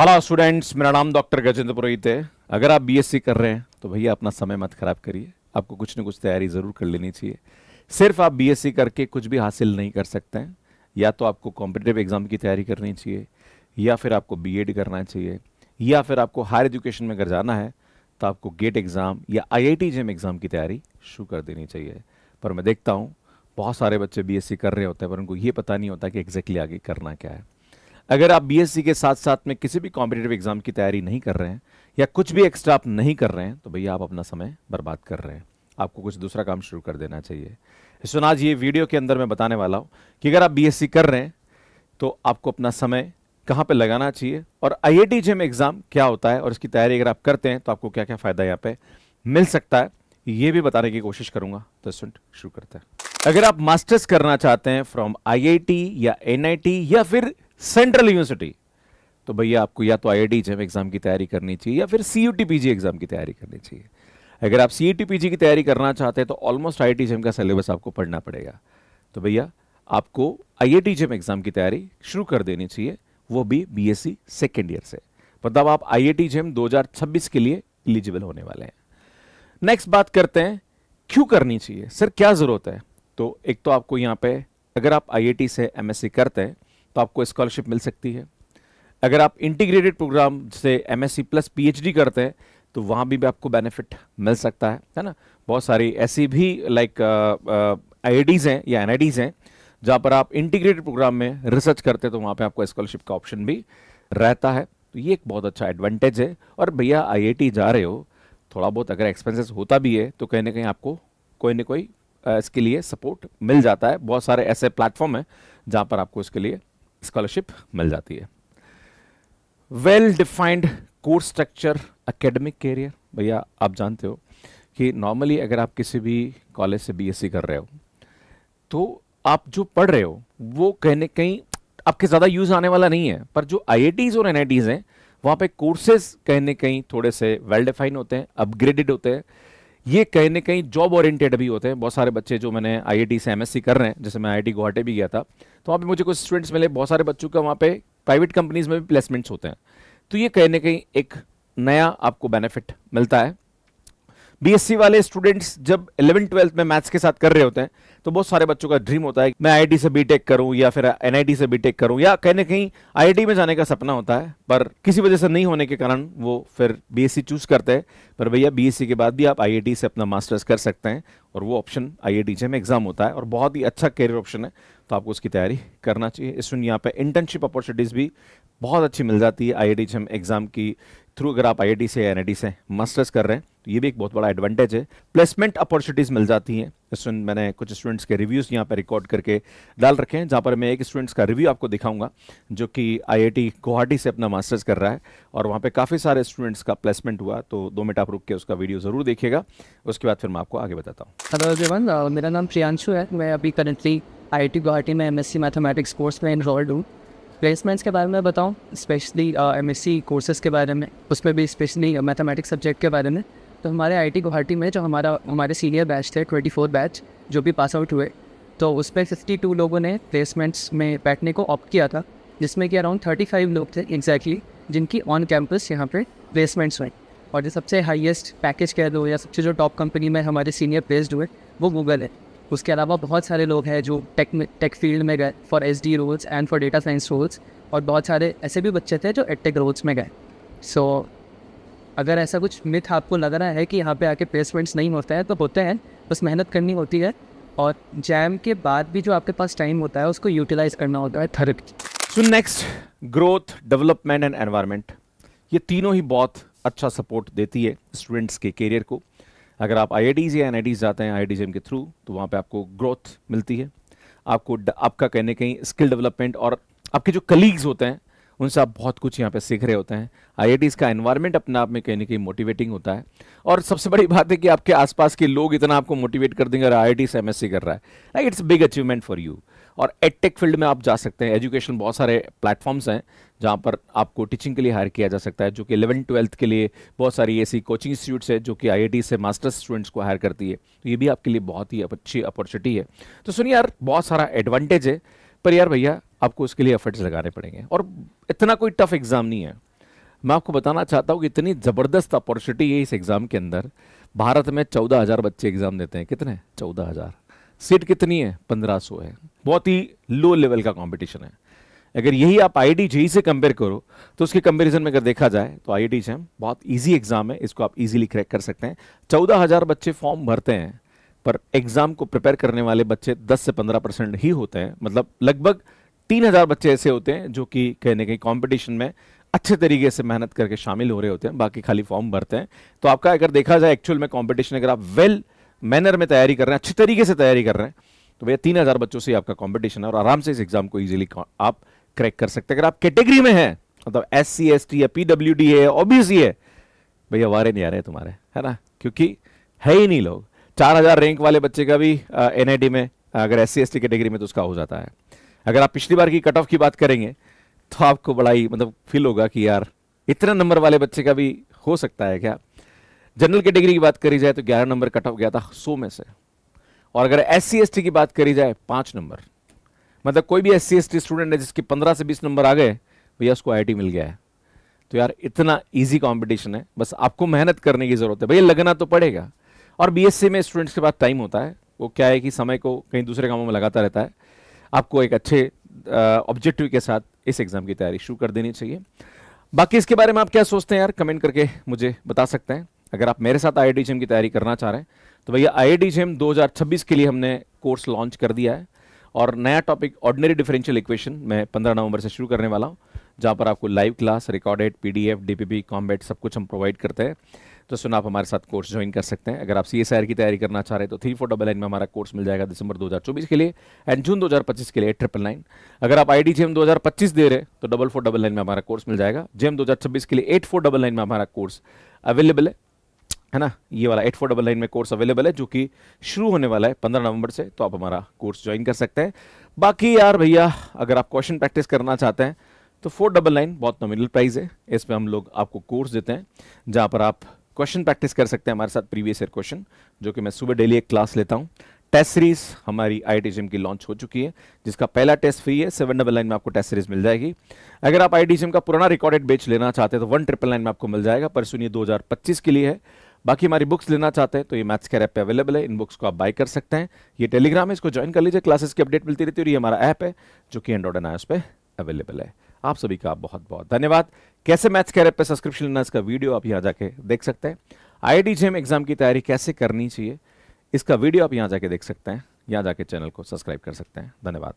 hello students मेरा नाम doctor Gajendra पुरोहित है अगर आप बीएससी कर रहे हैं तो भैया अपना समय मत खराब करिए आपको कुछ ना कुछ तैयारी ज़रूर कर लेनी चाहिए सिर्फ आप बीएससी करके कुछ भी हासिल नहीं कर सकते हैं या तो आपको कॉम्पिटेटिव एग्ज़ाम की तैयारी करनी चाहिए या फिर आपको बीएड करना चाहिए या फिर आपको हायर एजुकेशन में अगर जाना है तो आपको गेट एग्ज़ाम e या आई जेम एग्ज़ाम की तैयारी शुरू कर देनी चाहिए पर मैं देखता हूँ बहुत सारे बच्चे बीएससी कर रहे होते हैं पर उनको ये पता नहीं होता कि एग्जैक्टली आगे करना क्या है अगर आप बीएससी के साथ साथ में किसी भी कॉम्पिटेटिव एग्जाम की तैयारी नहीं कर रहे हैं या कुछ भी एक्स्ट्रा आप नहीं कर रहे हैं तो भैया आप अपना समय बर्बाद कर रहे हैं आपको कुछ दूसरा काम शुरू कर देना चाहिए सुन आज ये वीडियो के अंदर मैं बताने वाला हूँ कि अगर आप बीएससी कर रहे हैं तो आपको अपना समय कहाँ पे लगाना चाहिए और आई आई एग्ज़ाम क्या होता है और इसकी तैयारी अगर आप करते हैं तो आपको क्या क्या फ़ायदा यहाँ पे मिल सकता है ये भी बताने की कोशिश करूंगा तो सुन शुरू करते हैं अगर आप मास्टर्स करना चाहते हैं फ्रॉम आईआईटी या एनआईटी या फिर सेंट्रल यूनिवर्सिटी तो भैया आपको या तो आई आई एग्जाम की तैयारी करनी चाहिए या फिर सी यू एग्जाम की तैयारी करनी चाहिए अगर आप सी की तैयारी करना चाहते हैं तो ऑलमोस्ट आई आई का सिलेबस आपको पढ़ना पड़ेगा तो भैया आपको आई आई एग्जाम की तैयारी शुरू कर देनी चाहिए वो भी B S C second year से मतलब आप आई आई छब्बीस के लिए एलिजिबल होने वाले हैं नेक्स्ट बात करते हैं क्यों करनी चाहिए सर क्या ज़रूरत है तो एक तो आपको यहाँ पे अगर आप आई से एम करते हैं तो आपको स्कॉलरशिप मिल सकती है अगर आप इंटीग्रेटेड प्रोग्राम से M S C plus P करते हैं तो वहाँ भी, भी आपको बेनिफिट मिल सकता है है ना बहुत सारी ऐसी भी like I uh, uh, e हैं या एन हैं जहाँ पर आप इंटीग्रेटेड प्रोग्राम में रिसर्च करते हैं तो वहाँ पे आपको स्कॉलरशिप का ऑप्शन भी रहता है तो ये एक बहुत अच्छा एडवांटेज है और भैया आईआईटी e जा रहे हो थोड़ा बहुत अगर एक्सपेंसेस होता भी है तो कहीं ना कहीं आपको कोई ना कोई uh, इसके लिए सपोर्ट मिल जाता है बहुत सारे ऐसे प्लेटफॉर्म हैं जहाँ पर आपको इसके लिए स्कॉलरशिप मिल जाती है well defined course structure academic career भैया आप जानते हो कि नॉर्मली अगर आप किसी भी कॉलेज से बीएससी कर रहे हो तो आप जो पढ़ रहे हो वो कहने कहीं आपके ज़्यादा यूज़ आने वाला नहीं है पर जो आई और एन हैं वहां पे कोर्सेज कहने कहीं थोड़े से वेल well डिफाइन होते हैं अपग्रेडेड होते हैं ये कहीं ना कहीं जॉब ओरिएंटेड भी होते हैं बहुत सारे बच्चे जो मैंने आई से एम कर रहे हैं जैसे मैं आई गुवाहाटी भी गया था तो वहाँ पर मुझे कुछ स्टूडेंट्स मिले बहुत सारे बच्चों का वहाँ पर प्राइवेट कंपनीज में भी प्लेसमेंट्स होते हैं तो ये कहीं ना कहीं एक नया आपको बेनिफिट मिलता है बीएससी वाले स्टूडेंट्स जब इलेवन ट्वेल्थ में मैथ्स के साथ कर रहे होते हैं तो बहुत सारे बच्चों का ड्रीम होता है मैं आईआईटी से बीटेक करूं या फिर एनआईटी से बीटेक करूं या कहीं ना कहीं आईआईटी में जाने का सपना होता है पर किसी वजह से नहीं होने के कारण वो फिर बीएससी चूज करते हैं पर भैया बीएससी के बाद भी आप आईआईटी से अपना मास्टर्स कर सकते हैं और वो ऑप्शन आई में एग्जाम होता है और बहुत ही अच्छा करियर ऑप्शन है तो आपको उसकी तैयारी करना चाहिए इसमें यहाँ पर इंटर्नशिप अपॉर्चुनिटीज़ भी बहुत अच्छी मिल जाती है आई आई एग्ज़ाम की थ्रू अगर आप आई से या एन से मास्टर्स कर रहे हैं तो ये भी एक बहुत बड़ा एडवांटेज है प्लेसमेंट अपॉर्चुनिटीज़ मिल जाती हैं इसमें मैंने कुछ स्टूडेंट्स के रिव्यूज़ यहाँ पर रिकॉर्ड करके डाल रखे हैं जहाँ पर मैं एक स्टूडेंट्स का रिव्यू आपको दिखाऊंगा जो कि आई गुवाहाटी से अपना मास्टर्स कर रहा है और वहाँ पर काफ़ी सारे स्टूडेंट्स का प्लेसमेंट हुआ तो दो मिनट आप रुक के उसका वीडियो ज़रूर देखिएगा उसके बाद फिर मैं आपको आगे बताता हूँ हेलो जीवन uh, मेरा नाम प्रियांशु है मैं अभी करंटली आई टी गुवाहाटी में M S C mathematics course में इनरोल्ड हूँ प्लेसमेंट्स के बारे में बताऊँ specially M S C courses के बारे में उसमें भी स्पेशली मैथमेटिक्स सब्जेक्ट के बारे में तो हमारे आई टी गुवाहाटी में जो हमारा हमारे सीनियर बैच थे ट्वेंटी फोर बैच जो भी पास आउट हुए तो उस पर फिफ्टी टू लोगों ने प्लेसमेंट्स में बैठने को ऑप्ट किया था जिसमें कि अराउंड थर्टी फाइव लोग थे एग्जैक्टली जिनकी ऑन कैंपस यहाँ पर प्लेसमेंट्स हुए और जो सबसे हाईएस्ट पैकेज कह दो या सबसे जो टॉप कंपनी में हमारे सीनियर प्लेस्ड हुए वो गूगल है उसके अलावा बहुत सारे लोग हैं जो टेक टेक फील्ड में गए for S D roles and for data science roles और बहुत सारे ऐसे भी बच्चे थे जो एडटेक रोल्स में गए सो so, अगर ऐसा कुछ मिथ आपको लग रहा है कि यहाँ पे आके प्लेसमेंट्स नहीं होता है तो होते हैं बस मेहनत करनी होती है और जैम के बाद भी जो आपके पास टाइम होता है उसको यूटिलाइज करना होता है therapy so next growth development and environment ये तीनों ही बहुत अच्छा सपोर्ट देती है स्टूडेंट्स के करियर को अगर आप आई या एन जाते हैं आई के थ्रू तो वहाँ पर आपको ग्रोथ मिलती है आपको आपका कहीं कहीं स्किल डेवलपमेंट और आपके जो कलीग्स होते हैं उनसे आप बहुत कुछ यहाँ पे सीख रहे होते हैं आई का एनवायरनमेंट अपने आप में कहीं ना कहीं मोटिवेटिंग होता है और सबसे बड़ी बात है कि आपके आसपास के लोग इतना आपको मोटिवेट कर देंगे और आई आई कर रहा है it's big achievement for you और एडटेक फील्ड में आप जा सकते हैं एजुकेशन बहुत सारे प्लेटफॉर्म्स हैं जहाँ पर आपको टीचिंग के लिए हायर किया जा सकता है जो कि इलेवन ट्वेल्थ के लिए बहुत सारी ऐसी कोचिंग इंस्टीट्यूट्स है जो कि आई से मास्टर्स स्टूडेंट्स को हायर करती है तो ये भी आपके लिए बहुत ही अच्छी अपॉर्चुनिटी है तो सुनिए यार बहुत सारा एडवांटेज है पर यार भैया आपको उसके लिए एफर्ट्स लगाने पड़ेंगे और इतना कोई टफ एग्ज़ाम नहीं है मैं आपको बताना चाहता हूँ कि इतनी ज़बरदस्त अपॉर्चुनिटी है इस एग्ज़ाम के अंदर भारत में चौदह हज़ार बच्चे एग्ज़ाम देते हैं कितने चौदह हज़ार सीट कितनी है पंद्रह सौ है बहुत ही लो लेवल का कॉम्पिटिशन है अगर यही आप आई आई से कंपेयर करो तो उसके कंपेरिजन में अगर देखा जाए तो आई आई टी बहुत ईजी एग्जाम है इसको आप इजीली क्रैक कर सकते हैं चौदह हज़ार बच्चे फॉर्म भरते हैं पर एग्जाम को प्रिपेयर करने वाले बच्चे 10 से 15 परसेंट ही होते हैं मतलब लगभग 3000 बच्चे ऐसे होते हैं जो कि कहने के कहीं कॉम्पिटिशन में अच्छे तरीके से मेहनत करके शामिल हो रहे होते हैं बाकी खाली फॉर्म भरते हैं तो आपका अगर देखा जाए एक्चुअल में कॉम्पिटिशन अगर आप वेल मैनर में तैयारी कर रहे हैं अच्छे तरीके से तैयारी कर रहे हैं तो भैया तीन हजार बच्चों से आपका कॉम्पिटिशन है और आराम से इस एग्जाम को इजिली आप क्रैक कर सकते हैं अगर आप कैटेगरी में है मतलब एस सी एस टी या पीडब्ल्यू डी है ओबीसी है भैया वारे नहीं आ रहे तुम्हारे है ना क्योंकि है ही नहीं लोग चार हजार रैंक वाले बच्चे का भी एन uh, में अगर S C S T category में तो उसका हो जाता है अगर आप पिछली बार की कट ऑफ की बात करेंगे तो आपको बड़ा ही मतलब फील होगा कि यार इतना नंबर वाले बच्चे का भी हो सकता है क्या जनरल कैटेगरी की बात करी जाए तो ग्यारह नंबर कट ऑफ गया था सौ में से और अगर एस सी की बात करी जाए पांच नंबर मतलब कोई भी एस सी स्टूडेंट है जिसके पंद्रह से बीस नंबर आ गए भैया उसको आई मिल गया है तो यार इतना ईजी कॉम्पिटिशन है बस आपको मेहनत करने की ज़रूरत है भैया लगना तो पड़ेगा और बीएससी में स्टूडेंट्स के पास टाइम होता है वो क्या है कि समय को कहीं दूसरे कामों में लगाता रहता है आपको एक अच्छे ऑब्जेक्टिव के साथ इस एग्ज़ाम की तैयारी शुरू कर देनी चाहिए बाकी इसके बारे में आप क्या सोचते हैं यार कमेंट करके मुझे बता सकते हैं अगर आप मेरे साथ आई की तैयारी करना चाह रहे हैं तो भैया आई आई जेम के लिए हमने कोर्स लॉन्च कर दिया है और नया टॉपिक ऑर्डिनरी डिफरेंशियल इक्वेशन मैं 15 नवंबर से शुरू करने वाला हूँ जहाँ पर आपको live class recorded PDF DPP कॉम्बेट सब कुछ हम प्रोवाइड करते हैं तो सुन आप हमारे साथ कोर्स ज्वाइन कर सकते हैं अगर आप सी की तैयारी करना चाह रहे हैं तो थ्री फोर डबल नाइन में हमारा कोर्स मिल जाएगा दिसंबर 2024 के लिए एंड जून 2025 के लिए ट्रिपल नाइन अगर आप आई डी जेम दो दे रहे तो डबल फोर डबल नाइन में हमारा कोर्स मिल जाएगा जेम छब्बीस के लिए एट फोर डबल नाइन में हमारा कोर्स अवेलेबल है है ना ये वाला एट फोर डबल नाइन में कोर्स अवेलेबल है जो कि शुरू होने वाला है पंद्रह नवंबर से तो आप हमारा कोर्स ज्वाइन कर सकते हैं बाकी यार भैया अगर आप क्वेश्चन प्रैक्टिस करना चाहते हैं तो फोर डबल नाइन बहुत नॉमिनल प्राइस है इस पर हम लोग आपको कोर्स देते हैं जहाँ पर आप क्वेश्चन प्रैक्टिस कर सकते हैं हमारे साथ प्रीवियस ईयर क्वेश्चन जो कि मैं सुबह डेली एक क्लास लेता हूँ टेस्ट सीरीज हमारी आई की लॉन्च हो चुकी है जिसका पहला टेस्ट फ्री है सेवन डबल नाइन में आपको टेस्ट सीरीज मिल जाएगी अगर आप आई का पुराना रिकॉर्डेड बेच लेना चाहते हैं तो वन ट्रिपल नाइन में आपको मिल जाएगा परसों ये दो के लिए है बाकी हमारी बुक्स लेना चाहते हैं तो ये मैथ्स कैर ऐप पे अवेलेबल है इन बुक्स को आप बाय कर सकते हैं ये टेलीग्राम है इसको ज्वाइन कर लीजिए क्लासेस की अपडेट मिलती रहती है और ये हमारा ऐप है जो कि एंड्रॉड एंड आई पे अवेलेबल है आप सभी का बहुत बहुत धन्यवाद कैसे मैथ्स कैर ऐप पर सब्सक्रिप्शन लेना इसका वीडियो आप यहाँ जाके देख सकते हैं आई आई एग्जाम की तैयारी कैसे करनी चाहिए इसका वीडियो आप यहाँ जाके देख सकते हैं यहाँ जाके चैनल को सब्सक्राइब कर सकते हैं धन्यवाद